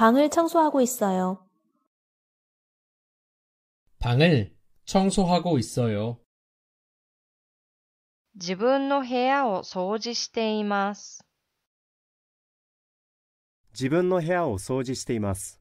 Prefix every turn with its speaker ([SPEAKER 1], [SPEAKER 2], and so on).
[SPEAKER 1] 방을청소하고있어요
[SPEAKER 2] 방을청소하고있어요
[SPEAKER 1] 自分の部屋
[SPEAKER 3] を掃除しています。
[SPEAKER 4] 自分の部屋を掃除しています。